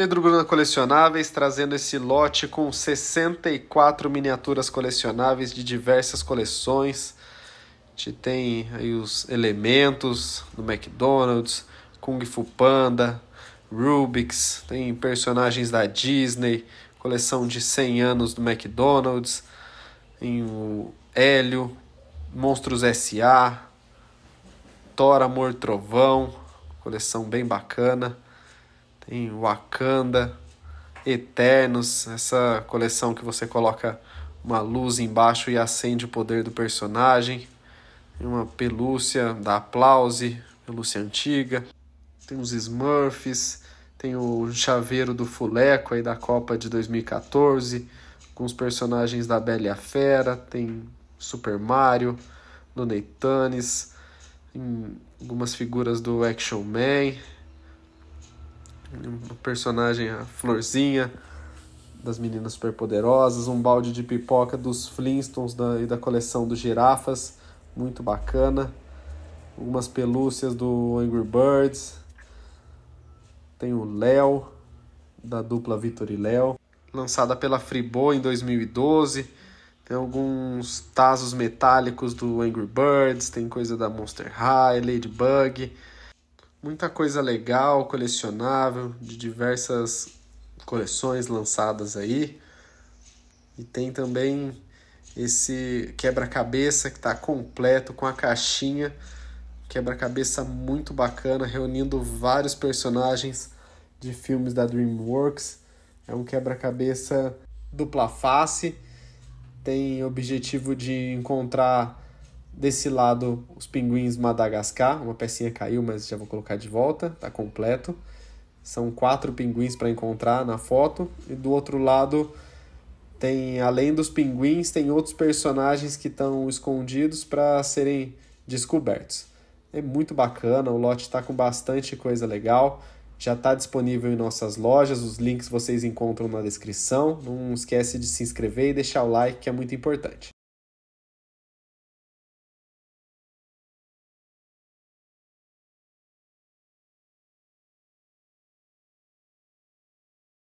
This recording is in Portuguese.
Pedro Bruna Colecionáveis trazendo esse lote com 64 miniaturas colecionáveis de diversas coleções. A gente tem aí os elementos do McDonald's, Kung Fu Panda, Rubik's, tem personagens da Disney, coleção de 100 anos do McDonald's, tem o Hélio, Monstros S.A., Thor Amor Trovão, coleção bem bacana tem Wakanda, Eternos, essa coleção que você coloca uma luz embaixo e acende o poder do personagem. Tem uma pelúcia da Aplause, pelúcia antiga. Tem os Smurfs, tem o chaveiro do Fuleco aí da Copa de 2014, com os personagens da Bela e a Fera, tem Super Mario, do Neitanes, algumas figuras do Action Man, uma personagem, a Florzinha, das Meninas Superpoderosas, um balde de pipoca dos Flintstones da, e da coleção dos Girafas, muito bacana. Algumas pelúcias do Angry Birds. Tem o Léo, da dupla Vitor e Léo, lançada pela Fribo em 2012. Tem alguns tazos metálicos do Angry Birds, tem coisa da Monster High, Ladybug muita coisa legal, colecionável, de diversas coleções lançadas aí. E tem também esse quebra-cabeça que está completo com a caixinha. Quebra-cabeça muito bacana, reunindo vários personagens de filmes da DreamWorks. É um quebra-cabeça dupla face, tem objetivo de encontrar Desse lado, os pinguins Madagascar, uma pecinha caiu, mas já vou colocar de volta, tá completo. São quatro pinguins para encontrar na foto. E do outro lado, tem além dos pinguins, tem outros personagens que estão escondidos para serem descobertos. É muito bacana, o lote está com bastante coisa legal. Já está disponível em nossas lojas, os links vocês encontram na descrição. Não esquece de se inscrever e deixar o like, que é muito importante.